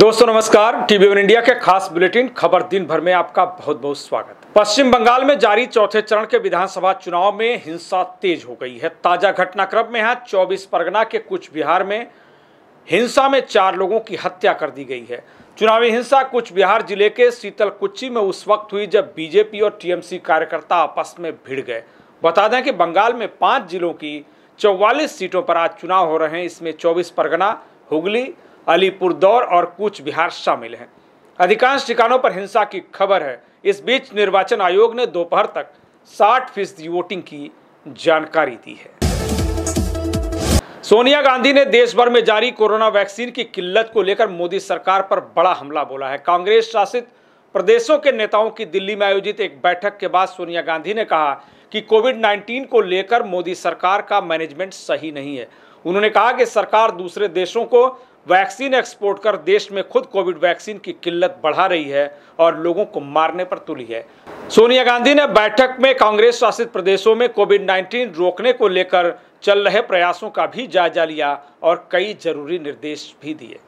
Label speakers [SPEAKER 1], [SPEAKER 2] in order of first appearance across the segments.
[SPEAKER 1] दोस्तों नमस्कार TV one India के खास बुलेटिन खबर दिन भर में आपका बहुत बहुत स्वागत पश्चिम बंगाल में जारी चौथे चरण के विधानसभा चुनाव में हिंसा तेज हो गई है ताजा घटनाक्रम में है चौबीस परगना के कुछ बिहार में हिंसा में चार लोगों की हत्या कर दी गई है चुनावी हिंसा कुछ बिहार जिले के शीतलकुची में उस वक्त हुई जब बीजेपी और टीएमसी कार्यकर्ता आपस में भिड़ गए बता दें कि बंगाल में पांच जिलों की चौवालीस सीटों पर आज चुनाव हो रहे हैं इसमें चौबीस परगना हुगली अलीपुर दौर और कूच बिहार शामिल हैं अधिकांश ठिकानों पर हिंसा की खबर है इस बीच निर्वाचन आयोग ने दोपहर तक 60 फीसदी वोटिंग की जानकारी दी है सोनिया गांधी ने देश भर में जारी कोरोना वैक्सीन की किल्लत को लेकर मोदी सरकार पर बड़ा हमला बोला है कांग्रेस शासित प्रदेशों के नेताओं की दिल्ली में आयोजित एक बैठक के बाद सोनिया गांधी ने कहा कि कोविड 19 को लेकर मोदी सरकार का मैनेजमेंट सही नहीं है उन्होंने कहा कि सरकार दूसरे देशों को वैक्सीन एक्सपोर्ट कर देश में खुद कोविड वैक्सीन की किल्लत बढ़ा रही है और लोगों को मारने पर तुली है सोनिया गांधी ने बैठक में कांग्रेस शासित प्रदेशों में कोविड 19 रोकने को लेकर चल रहे प्रयासों का भी जायजा लिया और कई जरूरी निर्देश भी दिए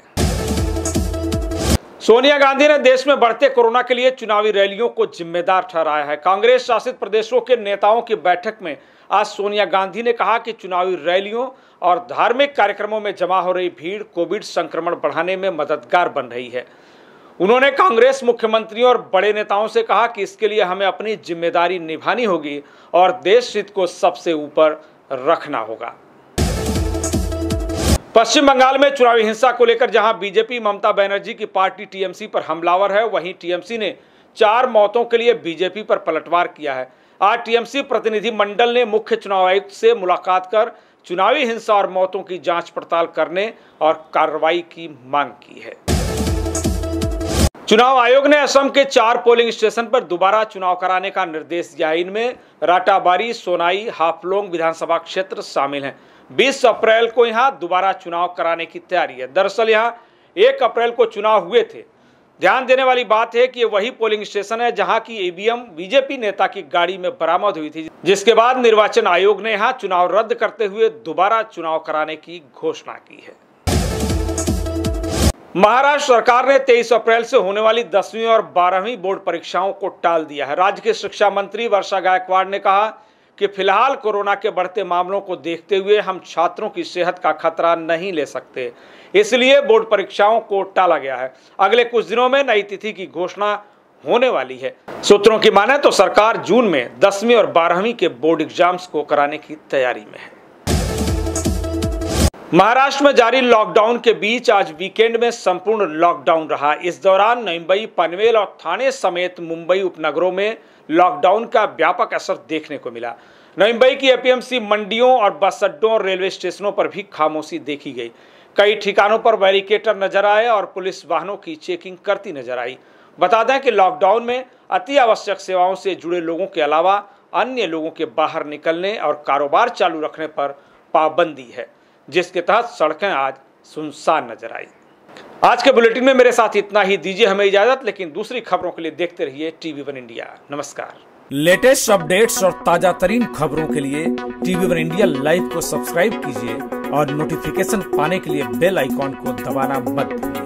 [SPEAKER 1] सोनिया गांधी ने देश में बढ़ते कोरोना के लिए चुनावी रैलियों को जिम्मेदार ठहराया है कांग्रेस शासित प्रदेशों के नेताओं की बैठक में आज सोनिया गांधी ने कहा कि चुनावी रैलियों और धार्मिक कार्यक्रमों में जमा हो रही भीड़ कोविड संक्रमण बढ़ाने में मददगार बन रही है उन्होंने कांग्रेस मुख्यमंत्रियों और बड़े नेताओं से कहा कि इसके लिए हमें अपनी जिम्मेदारी निभानी होगी और देश हित को सबसे ऊपर रखना होगा पश्चिम बंगाल में चुनावी हिंसा को लेकर जहां बीजेपी ममता बनर्जी की पार्टी टीएमसी पर हमलावर है वहीं टीएमसी ने चार मौतों के लिए बीजेपी पर पलटवार किया है आज टीएमसी प्रतिनिधि मंडल ने मुख्य चुनाव आयुक्त से मुलाकात कर चुनावी हिंसा और मौतों की जांच पड़ताल करने और कार्रवाई की मांग की है चुनाव आयोग ने असम के चार पोलिंग स्टेशन पर दोबारा चुनाव कराने का निर्देश दिया इनमें राटाबारी सोनाई हाफलोंग विधानसभा क्षेत्र शामिल हैं 20 अप्रैल को यहां दोबारा चुनाव कराने की तैयारी है दरअसल यहां 1 अप्रैल को चुनाव हुए थे ध्यान देने वाली बात है कि ये वही पोलिंग स्टेशन है जहाँ की ईवीएम e बीजेपी नेता की गाड़ी में बरामद हुई थी जिसके बाद निर्वाचन आयोग ने यहाँ चुनाव रद्द करते हुए दोबारा चुनाव कराने की घोषणा की है महाराष्ट्र सरकार ने 23 अप्रैल से होने वाली दसवीं और बारहवीं बोर्ड परीक्षाओं को टाल दिया है राज्य के शिक्षा मंत्री वर्षा गायकवाड़ ने कहा कि फिलहाल कोरोना के बढ़ते मामलों को देखते हुए हम छात्रों की सेहत का खतरा नहीं ले सकते इसलिए बोर्ड परीक्षाओं को टाला गया है अगले कुछ दिनों में नई तिथि की घोषणा होने वाली है सूत्रों की माने तो सरकार जून में दसवीं और बारहवीं के बोर्ड एग्जाम्स को कराने की तैयारी में है महाराष्ट्र में जारी लॉकडाउन के बीच आज वीकेंड में संपूर्ण लॉकडाउन रहा इस दौरान नईम्बई पनवेल और थाने समेत मुंबई उपनगरों में लॉकडाउन का व्यापक असर देखने को मिला मुंबई की एपीएमसी मंडियों और बस अड्डों और रेलवे स्टेशनों पर भी खामोशी देखी गई कई ठिकानों पर बैरिकेटर नजर आए और पुलिस वाहनों की चेकिंग करती नजर आई बता दें कि लॉकडाउन में अति आवश्यक सेवाओं से जुड़े लोगों के अलावा अन्य लोगों के बाहर निकलने और कारोबार चालू रखने पर पाबंदी है जिसके तहत सड़कें आज सुनसान नजर आई आज के बुलेटिन में मेरे साथ इतना ही दीजिए हमें इजाजत लेकिन दूसरी खबरों के लिए देखते रहिए टीवी वन इंडिया नमस्कार लेटेस्ट अपडेट्स और ताजा तरीन खबरों के लिए टीवी वन इंडिया लाइव को सब्सक्राइब कीजिए और नोटिफिकेशन पाने के लिए बेल आइकॉन को दबाना मत भूलिए